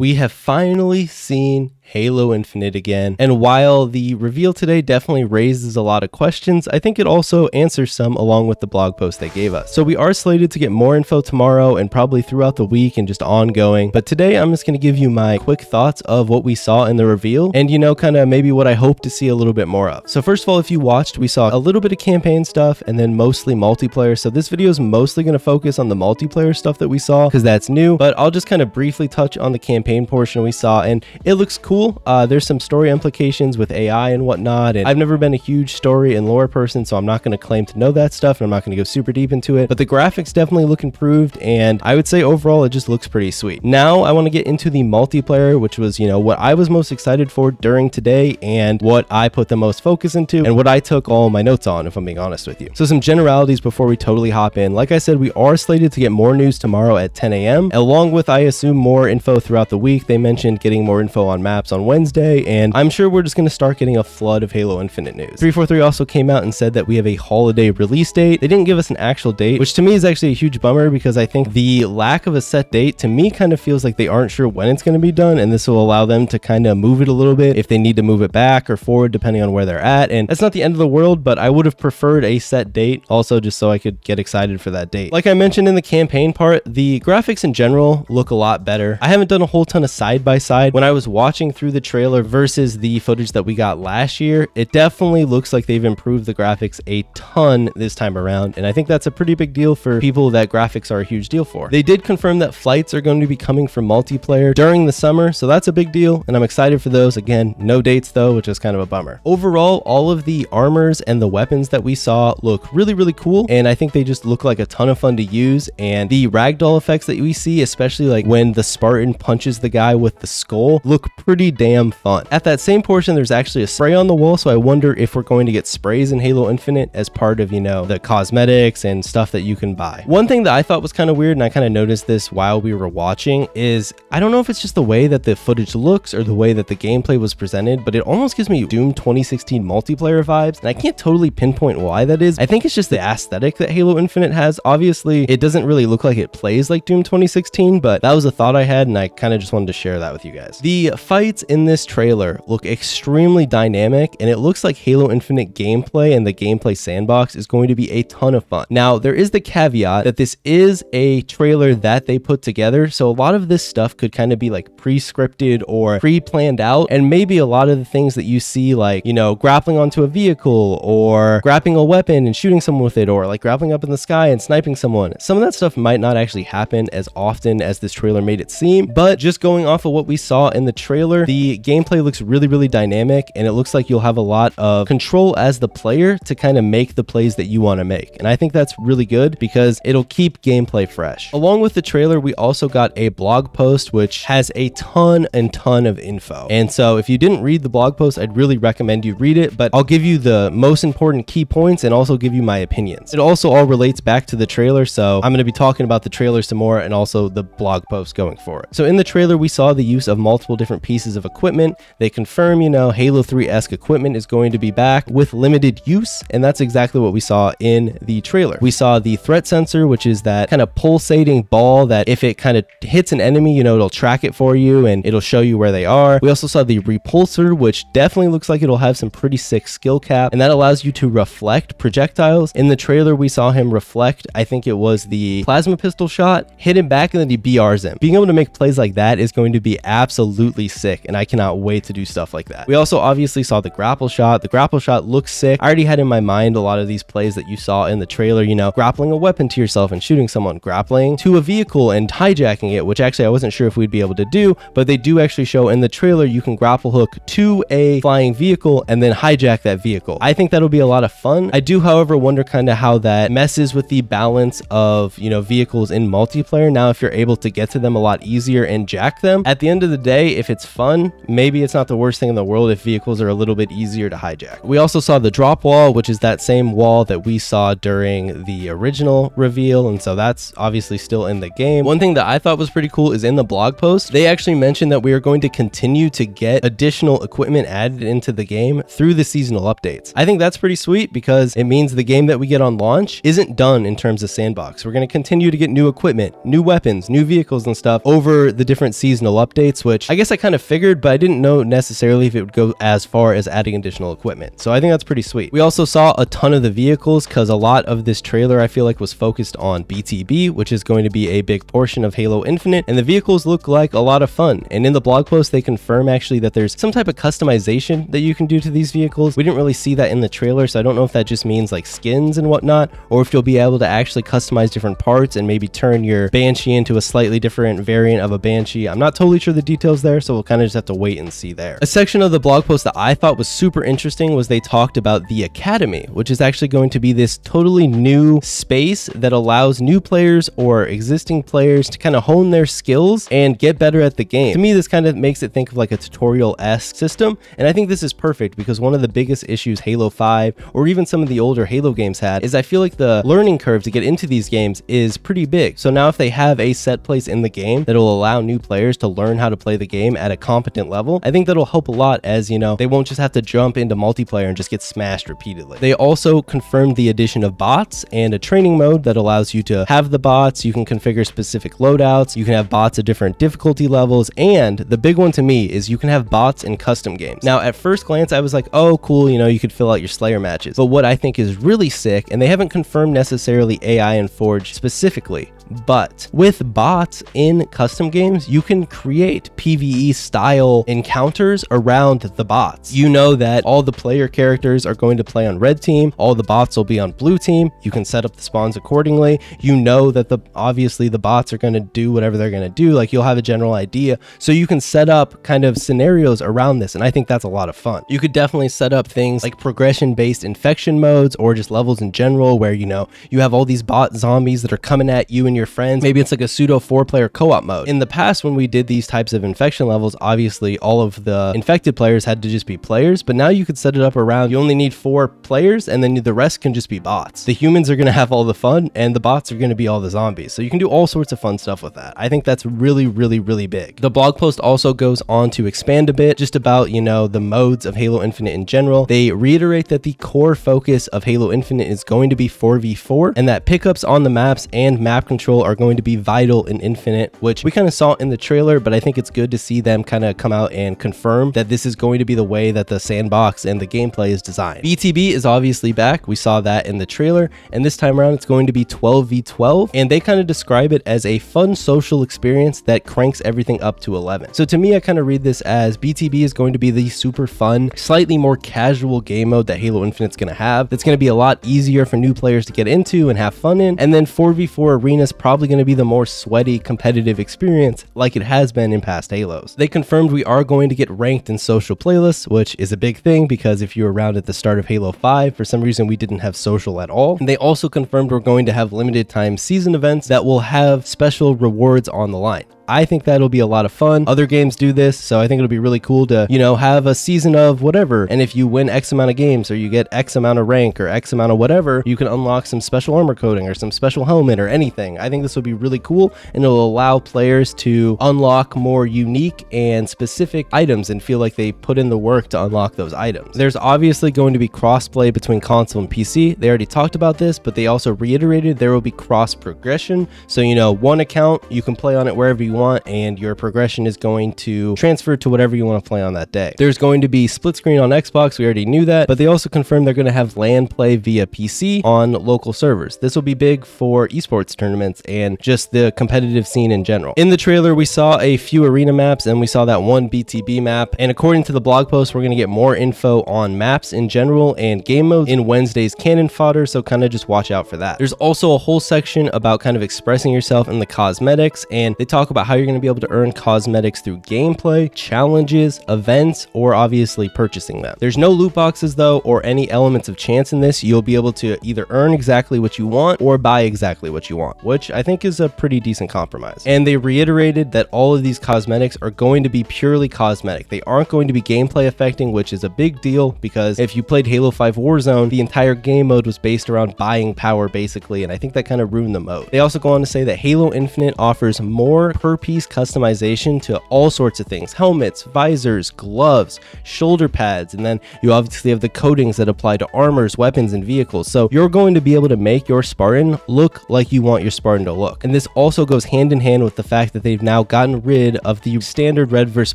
we have finally seen Halo Infinite again. And while the reveal today definitely raises a lot of questions, I think it also answers some along with the blog post they gave us. So we are slated to get more info tomorrow and probably throughout the week and just ongoing. But today I'm just going to give you my quick thoughts of what we saw in the reveal and, you know, kind of maybe what I hope to see a little bit more of. So first of all, if you watched, we saw a little bit of campaign stuff and then mostly multiplayer. So this video is mostly going to focus on the multiplayer stuff that we saw because that's new, but I'll just kind of briefly touch on the campaign campaign portion we saw, and it looks cool. Uh, there's some story implications with AI and whatnot, and I've never been a huge story and lore person, so I'm not going to claim to know that stuff, and I'm not going to go super deep into it, but the graphics definitely look improved, and I would say overall it just looks pretty sweet. Now I want to get into the multiplayer, which was, you know, what I was most excited for during today, and what I put the most focus into, and what I took all my notes on, if I'm being honest with you. So some generalities before we totally hop in. Like I said, we are slated to get more news tomorrow at 10 a.m., along with, I assume, more info throughout the week. They mentioned getting more info on maps on Wednesday, and I'm sure we're just going to start getting a flood of Halo Infinite news. 343 also came out and said that we have a holiday release date. They didn't give us an actual date, which to me is actually a huge bummer because I think the lack of a set date to me kind of feels like they aren't sure when it's going to be done, and this will allow them to kind of move it a little bit if they need to move it back or forward depending on where they're at. And that's not the end of the world, but I would have preferred a set date also just so I could get excited for that date. Like I mentioned in the campaign part, the graphics in general look a lot better. I haven't done a whole whole ton of side by side. When I was watching through the trailer versus the footage that we got last year, it definitely looks like they've improved the graphics a ton this time around. And I think that's a pretty big deal for people that graphics are a huge deal for. They did confirm that flights are going to be coming for multiplayer during the summer. So that's a big deal. And I'm excited for those. Again, no dates though, which is kind of a bummer. Overall, all of the armors and the weapons that we saw look really, really cool. And I think they just look like a ton of fun to use. And the ragdoll effects that we see, especially like when the Spartan punches is the guy with the skull look pretty damn fun. At that same portion, there's actually a spray on the wall, so I wonder if we're going to get sprays in Halo Infinite as part of, you know, the cosmetics and stuff that you can buy. One thing that I thought was kind of weird, and I kind of noticed this while we were watching, is I don't know if it's just the way that the footage looks or the way that the gameplay was presented, but it almost gives me Doom 2016 multiplayer vibes, and I can't totally pinpoint why that is. I think it's just the aesthetic that Halo Infinite has. Obviously, it doesn't really look like it plays like Doom 2016, but that was a thought I had, and I kind of just wanted to share that with you guys. The fights in this trailer look extremely dynamic and it looks like Halo Infinite gameplay and the gameplay sandbox is going to be a ton of fun. Now, there is the caveat that this is a trailer that they put together, so a lot of this stuff could kind of be like pre-scripted or pre-planned out and maybe a lot of the things that you see like, you know, grappling onto a vehicle or grappling a weapon and shooting someone with it or like grappling up in the sky and sniping someone. Some of that stuff might not actually happen as often as this trailer made it seem, but just just going off of what we saw in the trailer, the gameplay looks really, really dynamic and it looks like you'll have a lot of control as the player to kind of make the plays that you want to make. And I think that's really good because it'll keep gameplay fresh. Along with the trailer, we also got a blog post which has a ton and ton of info. And so if you didn't read the blog post, I'd really recommend you read it, but I'll give you the most important key points and also give you my opinions. It also all relates back to the trailer, so I'm going to be talking about the trailer some more and also the blog post going forward. So in the trailer, trailer, we saw the use of multiple different pieces of equipment. They confirm, you know, Halo 3-esque equipment is going to be back with limited use, and that's exactly what we saw in the trailer. We saw the threat sensor, which is that kind of pulsating ball that if it kind of hits an enemy, you know, it'll track it for you and it'll show you where they are. We also saw the repulsor, which definitely looks like it'll have some pretty sick skill cap, and that allows you to reflect projectiles. In the trailer, we saw him reflect, I think it was the plasma pistol shot, hit him back, and then he BRs him. Being able to make plays like that that is going to be absolutely sick and I cannot wait to do stuff like that. We also obviously saw the grapple shot. The grapple shot looks sick. I already had in my mind a lot of these plays that you saw in the trailer, you know, grappling a weapon to yourself and shooting someone, grappling to a vehicle and hijacking it, which actually I wasn't sure if we'd be able to do, but they do actually show in the trailer you can grapple hook to a flying vehicle and then hijack that vehicle. I think that'll be a lot of fun. I do, however, wonder kind of how that messes with the balance of, you know, vehicles in multiplayer. Now, if you're able to get to them a lot easier and jack jack them. At the end of the day, if it's fun, maybe it's not the worst thing in the world if vehicles are a little bit easier to hijack. We also saw the drop wall, which is that same wall that we saw during the original reveal. And so that's obviously still in the game. One thing that I thought was pretty cool is in the blog post, they actually mentioned that we are going to continue to get additional equipment added into the game through the seasonal updates. I think that's pretty sweet because it means the game that we get on launch isn't done in terms of sandbox. We're going to continue to get new equipment, new weapons, new vehicles and stuff over the different different seasonal updates, which I guess I kind of figured, but I didn't know necessarily if it would go as far as adding additional equipment. So I think that's pretty sweet. We also saw a ton of the vehicles because a lot of this trailer I feel like was focused on BTB, which is going to be a big portion of Halo Infinite, and the vehicles look like a lot of fun. And in the blog post, they confirm actually that there's some type of customization that you can do to these vehicles. We didn't really see that in the trailer, so I don't know if that just means like skins and whatnot, or if you'll be able to actually customize different parts and maybe turn your Banshee into a slightly different variant of a Banshee Banshee. I'm not totally sure the details there, so we'll kind of just have to wait and see there. A section of the blog post that I thought was super interesting was they talked about the Academy, which is actually going to be this totally new space that allows new players or existing players to kind of hone their skills and get better at the game. To me, this kind of makes it think of like a tutorial-esque system, and I think this is perfect because one of the biggest issues Halo 5 or even some of the older Halo games had is I feel like the learning curve to get into these games is pretty big. So now if they have a set place in the game that'll allow new players to learn how to play the game at a competent level, I think that'll help a lot as, you know, they won't just have to jump into multiplayer and just get smashed repeatedly. They also confirmed the addition of bots and a training mode that allows you to have the bots, you can configure specific loadouts, you can have bots at different difficulty levels, and the big one to me is you can have bots in custom games. Now, at first glance, I was like, oh, cool, you know, you could fill out your Slayer matches. But what I think is really sick, and they haven't confirmed necessarily AI and Forge specifically, but with bots in custom games, you can create PvE style encounters around the bots. You know that all the player characters are going to play on red team, all the bots will be on blue team. You can set up the spawns accordingly. You know that the obviously the bots are going to do whatever they're going to do. Like you'll have a general idea. So you can set up kind of scenarios around this. And I think that's a lot of fun. You could definitely set up things like progression based infection modes or just levels in general where, you know, you have all these bot zombies that are coming at you and your your friends. Maybe it's like a pseudo four player co-op mode. In the past, when we did these types of infection levels, obviously all of the infected players had to just be players, but now you could set it up around you only need four players and then the rest can just be bots. The humans are going to have all the fun and the bots are going to be all the zombies. So you can do all sorts of fun stuff with that. I think that's really, really, really big. The blog post also goes on to expand a bit just about, you know, the modes of Halo Infinite in general. They reiterate that the core focus of Halo Infinite is going to be 4v4 and that pickups on the maps and map control control are going to be vital in Infinite, which we kind of saw in the trailer, but I think it's good to see them kind of come out and confirm that this is going to be the way that the sandbox and the gameplay is designed. BTB is obviously back. We saw that in the trailer, and this time around it's going to be 12v12, and they kind of describe it as a fun social experience that cranks everything up to 11. So to me, I kind of read this as BTB is going to be the super fun, slightly more casual game mode that Halo Infinite's going to have. That's going to be a lot easier for new players to get into and have fun in. And then 4v4 Arena is probably going to be the more sweaty, competitive experience like it has been in past Halos. They confirmed we are going to get ranked in social playlists, which is a big thing because if you were around at the start of Halo 5, for some reason we didn't have social at all. And they also confirmed we're going to have limited time season events that will have special rewards on the line. I think that'll be a lot of fun. Other games do this, so I think it'll be really cool to, you know, have a season of whatever. And if you win X amount of games or you get X amount of rank or X amount of whatever, you can unlock some special armor coating or some special helmet or anything. I think this will be really cool and it'll allow players to unlock more unique and specific items and feel like they put in the work to unlock those items. There's obviously going to be crossplay between console and PC. They already talked about this, but they also reiterated there will be cross progression. So, you know, one account, you can play on it wherever you want want, and your progression is going to transfer to whatever you want to play on that day. There's going to be split screen on Xbox, we already knew that, but they also confirmed they're going to have LAN play via PC on local servers. This will be big for esports tournaments and just the competitive scene in general. In the trailer, we saw a few arena maps and we saw that one BTB map, and according to the blog post, we're going to get more info on maps in general and game modes in Wednesday's cannon fodder, so kind of just watch out for that. There's also a whole section about kind of expressing yourself in the cosmetics, and they talk about how you're going to be able to earn cosmetics through gameplay, challenges, events, or obviously purchasing them. There's no loot boxes though, or any elements of chance in this. You'll be able to either earn exactly what you want or buy exactly what you want, which I think is a pretty decent compromise. And they reiterated that all of these cosmetics are going to be purely cosmetic. They aren't going to be gameplay affecting, which is a big deal because if you played Halo 5 Warzone, the entire game mode was based around buying power basically, and I think that kind of ruined the mode. They also go on to say that Halo Infinite offers more per per piece customization to all sorts of things helmets, visors, gloves, shoulder pads, and then you obviously have the coatings that apply to armors, weapons, and vehicles. So you're going to be able to make your Spartan look like you want your Spartan to look. And this also goes hand in hand with the fact that they've now gotten rid of the standard red versus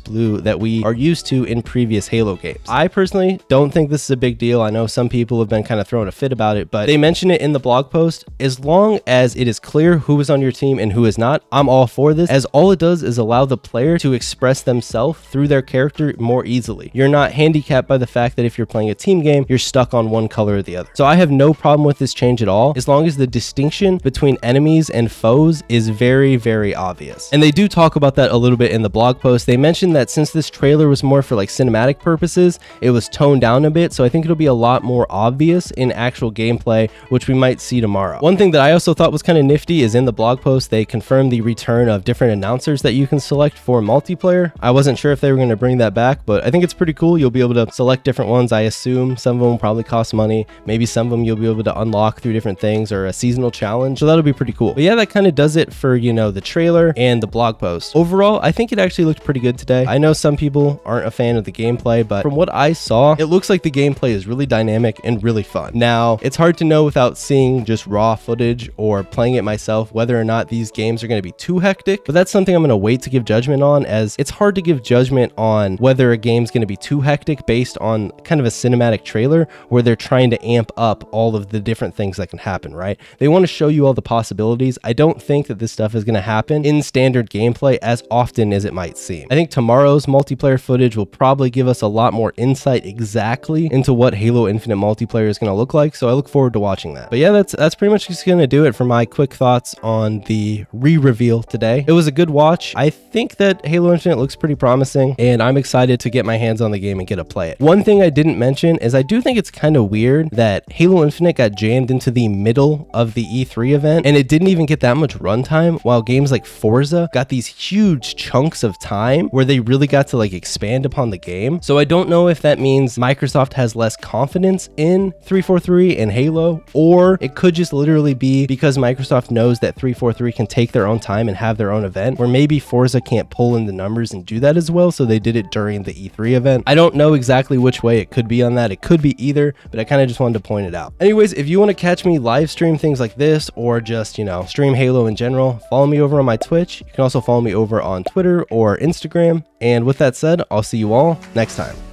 blue that we are used to in previous Halo games. I personally don't think this is a big deal. I know some people have been kind of throwing a fit about it, but they mention it in the blog post. As long as it is clear who is on your team and who is not, I'm all for this. As all it does is allow the player to express themselves through their character more easily. You're not handicapped by the fact that if you're playing a team game, you're stuck on one color or the other. So I have no problem with this change at all, as long as the distinction between enemies and foes is very, very obvious. And they do talk about that a little bit in the blog post. They mentioned that since this trailer was more for like cinematic purposes, it was toned down a bit, so I think it'll be a lot more obvious in actual gameplay, which we might see tomorrow. One thing that I also thought was kind of nifty is in the blog post, they confirmed the return of different announcers that you can select for multiplayer. I wasn't sure if they were going to bring that back, but I think it's pretty cool. You'll be able to select different ones, I assume. Some of them will probably cost money. Maybe some of them you'll be able to unlock through different things or a seasonal challenge. So that'll be pretty cool. But yeah, that kind of does it for, you know, the trailer and the blog post. Overall, I think it actually looked pretty good today. I know some people aren't a fan of the gameplay, but from what I saw, it looks like the gameplay is really dynamic and really fun. Now, it's hard to know without seeing just raw footage or playing it myself whether or not these games are going to be too hectic, but that's that's something I'm going to wait to give judgment on as it's hard to give judgment on whether a game's going to be too hectic based on kind of a cinematic trailer where they're trying to amp up all of the different things that can happen, right? They want to show you all the possibilities. I don't think that this stuff is going to happen in standard gameplay as often as it might seem. I think tomorrow's multiplayer footage will probably give us a lot more insight exactly into what Halo Infinite multiplayer is going to look like, so I look forward to watching that. But yeah, that's that's pretty much just going to do it for my quick thoughts on the re-reveal today. It was a good watch. I think that Halo Infinite looks pretty promising, and I'm excited to get my hands on the game and get to play it. One thing I didn't mention is I do think it's kind of weird that Halo Infinite got jammed into the middle of the E3 event, and it didn't even get that much runtime, while games like Forza got these huge chunks of time where they really got to like expand upon the game. So I don't know if that means Microsoft has less confidence in 343 and Halo, or it could just literally be because Microsoft knows that 343 can take their own time and have their own event event where maybe Forza can't pull in the numbers and do that as well. So they did it during the E3 event. I don't know exactly which way it could be on that. It could be either, but I kind of just wanted to point it out. Anyways, if you want to catch me live stream things like this or just, you know, stream Halo in general, follow me over on my Twitch. You can also follow me over on Twitter or Instagram. And with that said, I'll see you all next time.